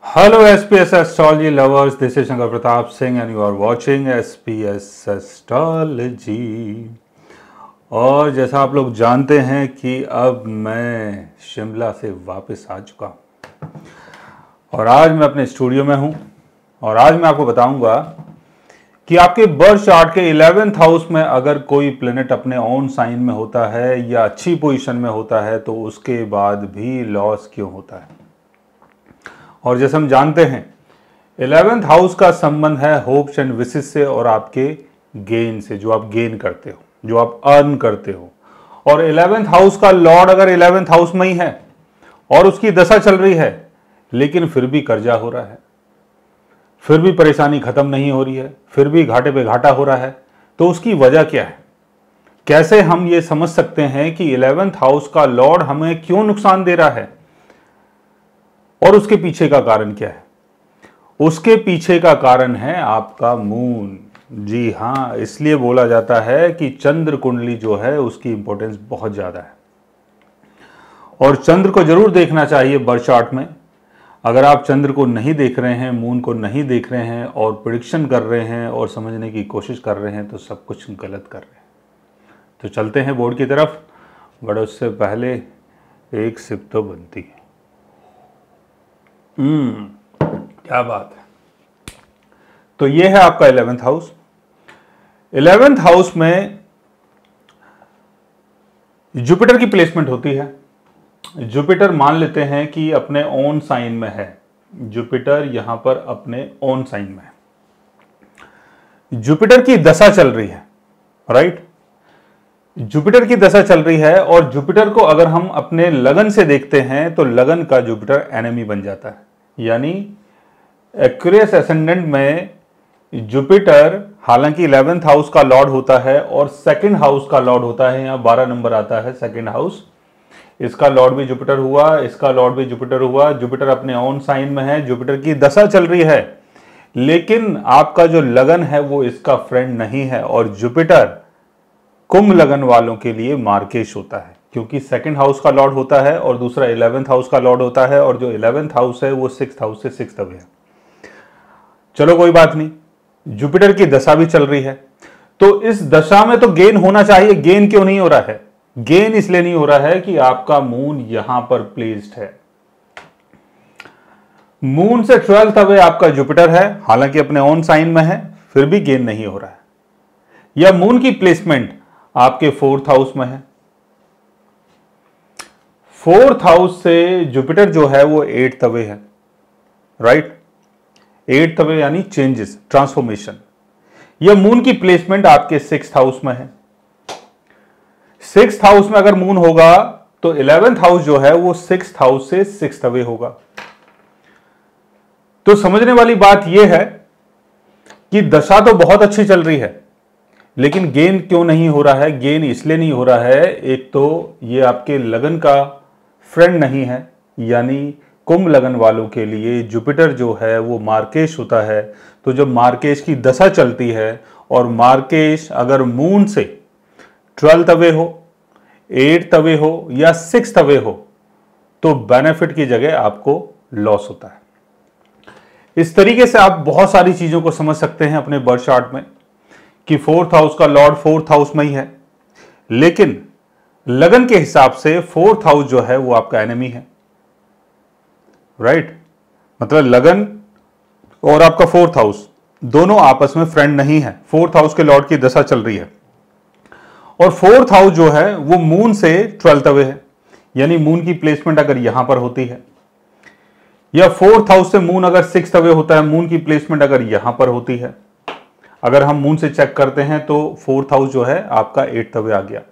Hello SPS Astrology lovers, this is Shankar Pratap Singh and you are watching SPS Astrology. और जैसा आप लोग जानते हैं कि अब मैं शिमला से वापस आ चुका हूँ और आज मैं अपने स्टूडियो में हूँ और आज मैं आपको बताऊंगा कि आपके बर्थ चार्ट के इलेवेंथ हाउस में अगर कोई प्लेनेट अपने ओन साइन में होता है या अच्छी पोजीशन में होता है तो उसके बाद भी लॉस क्यों होता है और जैसे हम जानते हैं इलेवेंथ हाउस का संबंध है होप्स एंड विशेष से और आपके गेन से जो आप गेन करते हो जो आप अर्न करते हो और इलेवेंथ हाउस का लॉर्ड अगर इलेवेंथ हाउस में ही है और उसकी दशा चल रही है लेकिन फिर भी कर्जा हो रहा है फिर भी परेशानी खत्म नहीं हो रही है फिर भी घाटे पे घाटा हो रहा है तो उसकी वजह क्या है कैसे हम ये समझ सकते हैं कि इलेवेंथ हाउस का लॉर्ड हमें क्यों नुकसान दे रहा है और उसके पीछे का कारण क्या है उसके पीछे का कारण है आपका मून जी हाँ इसलिए बोला जाता है कि चंद्र कुंडली जो है उसकी इंपॉर्टेंस बहुत ज़्यादा है और चंद्र को जरूर देखना चाहिए बर्थ चार्ट में अगर आप चंद्र को नहीं देख रहे हैं मून को नहीं देख रहे हैं और प्रिडिक्शन कर रहे हैं और समझने की कोशिश कर रहे हैं तो सब कुछ गलत कर रहे हैं तो चलते हैं बोर्ड की तरफ बट उससे पहले एक सिप तो बनती है हम्म क्या बात है तो ये है आपका इलेवेंथ हाउस इलेवेंथ हाउस में जुपिटर की प्लेसमेंट होती है जुपिटर मान लेते हैं कि अपने ओन साइन में है जुपिटर यहां पर अपने ओन साइन में है जुपिटर की दशा चल रही है राइट जुपिटर की दशा चल रही है और जुपिटर को अगर हम अपने लगन से देखते हैं तो लगन का जुपिटर एनेमी बन जाता है यानी एक्यूरियस एसेंडेंट में जुपिटर हालांकि इलेवेंथ हाउस का लॉर्ड होता है और सेकंड हाउस का लॉर्ड होता है यहाँ बारह नंबर आता है सेकंड हाउस इसका लॉर्ड भी जुपिटर हुआ इसका लॉर्ड भी जुपिटर हुआ जुपिटर अपने ऑन साइन में है जुपिटर की दशा चल रही है लेकिन आपका जो लगन है वो इसका फ्रेंड नहीं है और जुपिटर कुंभ लगन वालों के लिए मार्केश होता है क्योंकि सेकंड हाउस का लॉर्ड होता है और दूसरा इलेवेंथ हाउस का लॉर्ड होता है और जो इलेवेंथ हाउस है वो सिक्स हाउस से सिक्स है चलो कोई बात नहीं जुपिटर की दशा भी चल रही है तो इस दशा में तो गेन होना चाहिए गेन क्यों नहीं हो रहा है गेन इसलिए नहीं हो रहा है कि आपका मून यहां पर प्लेस्ड है मून से ट्वेल्थ अवे आपका जुपिटर है हालांकि अपने ओन साइन में है फिर भी गेन नहीं हो रहा है या मून की प्लेसमेंट आपके फोर्थ हाउस में है फोर्थ हाउस से जुपिटर जो है वो एट तवे है राइट एट तवे यानी चेंजेस ट्रांसफॉर्मेशन यह मून की प्लेसमेंट आपके सिक्स हाउस में है सिक्स हाउस में अगर मून होगा तो इलेवेंथ हाउस जो है वो सिक्स हाउस से सिक्स तवे होगा तो समझने वाली बात यह है कि दशा तो बहुत अच्छी चल रही है लेकिन गेन क्यों नहीं हो रहा है गेन इसलिए नहीं हो रहा है एक तो ये आपके लगन का फ्रेंड नहीं है यानी कुंभ लगन वालों के लिए जुपिटर जो है वो मार्केश होता है तो जब मार्केश की दशा चलती है और मार्केश अगर मून से ट्वेल्थ अवे हो एट तवे हो या सिक्स तवे हो तो बेनिफिट की जगह आपको लॉस होता है इस तरीके से आप बहुत सारी चीज़ों को समझ सकते हैं अपने बर्थ चार्ट में कि फोर्थ हाउस का लॉर्ड फोर्थ हाउस में ही है लेकिन लगन के हिसाब से फोर्थ हाउस जो है वो आपका एनिमी है राइट right? मतलब लगन और आपका फोर्थ हाउस दोनों आपस में फ्रेंड नहीं है फोर्थ हाउस के लॉर्ड की दशा चल रही है और फोर्थ हाउस जो है वो मून से ट्वेल्थ अवे है यानी मून की प्लेसमेंट अगर यहां पर होती है या फोर्थ हाउस से मून अगर सिक्स अवे होता है मून की प्लेसमेंट अगर यहां पर होती है अगर हम मून से चेक करते हैं तो फोर्थ हाउस जो है आपका एट्थ अवे आ गया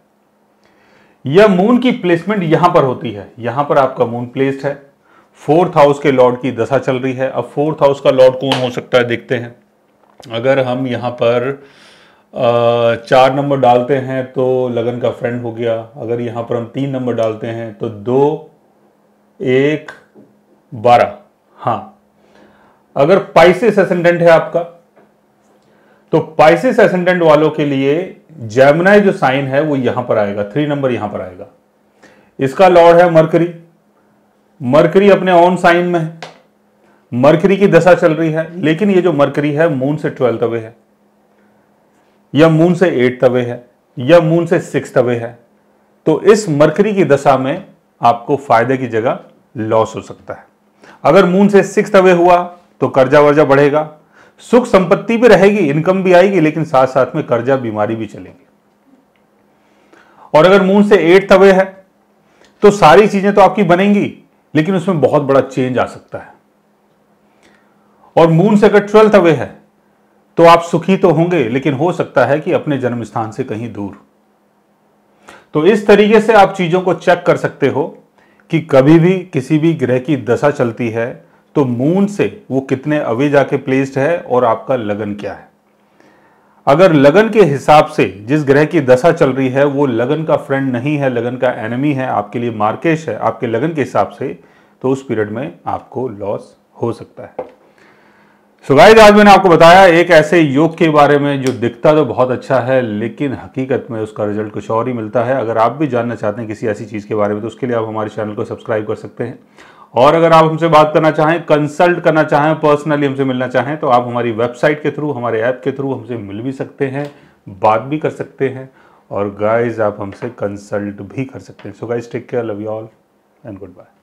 यह मून की प्लेसमेंट यहां पर होती है यहां पर आपका मून प्लेस्ड है फोर्थ हाउस के लॉर्ड की दशा चल रही है अब फोर्थ हाउस का लॉर्ड कौन हो सकता है देखते हैं अगर हम यहां पर चार नंबर डालते हैं तो लगन का फ्रेंड हो गया अगर यहां पर हम तीन नंबर डालते हैं तो दो एक बारह हाँ अगर पाइसिस असेंडेंट है आपका तो पाइसिस एसेंडेंट वालों के लिए जैमनाई जो साइन है वो यहां पर आएगा थ्री नंबर यहां पर आएगा इसका लॉर्ड है मरकरी मरकरी अपने ऑन साइन में है मरकरी की दशा चल रही है लेकिन ये जो मरकरी है मून से ट्वेल्थ अवे है या मून से एट अवे है या मून से सिक्स अवे है तो इस मरकरी की दशा में आपको फायदे की जगह लॉस हो सकता है अगर मून से सिक्स अवे हुआ तो कर्जा वर्जा बढ़ेगा सुख संपत्ति भी रहेगी इनकम भी आएगी लेकिन साथ साथ में कर्जा बीमारी भी चलेगी और अगर मून से एट तवे है तो सारी चीजें तो आपकी बनेंगी लेकिन उसमें बहुत बड़ा चेंज आ सकता है और मून से अगर ट्वेल्थ अवे है तो आप सुखी तो होंगे लेकिन हो सकता है कि अपने जन्म स्थान से कहीं दूर तो इस तरीके से आप चीजों को चेक कर सकते हो कि कभी भी किसी भी ग्रह की दशा चलती है तो मून से वो कितने अवे जाके प्लेस्ड है और आपका लगन क्या है अगर लगन के हिसाब से जिस ग्रह की दशा चल रही है वो लगन का फ्रेंड नहीं है लगन का एनिमी है आपके लिए मार्केश है आपके लगन के हिसाब से तो उस पीरियड में आपको लॉस हो सकता है सो so गाइस आज मैंने आपको बताया एक ऐसे योग के बारे में जो दिखता तो बहुत अच्छा है लेकिन हकीकत में उसका रिजल्ट कुछ और ही मिलता है अगर आप भी जानना चाहते हैं किसी ऐसी चीज़ के बारे में तो उसके लिए आप हमारे चैनल को सब्सक्राइब कर सकते हैं और अगर आप हमसे बात करना चाहें कंसल्ट करना चाहें पर्सनली हमसे मिलना चाहें तो आप हमारी वेबसाइट के थ्रू हमारे ऐप के थ्रू हमसे मिल भी सकते हैं बात भी कर सकते हैं और गाइज आप हमसे कंसल्ट भी कर सकते हैं so guys take care love you all and good bye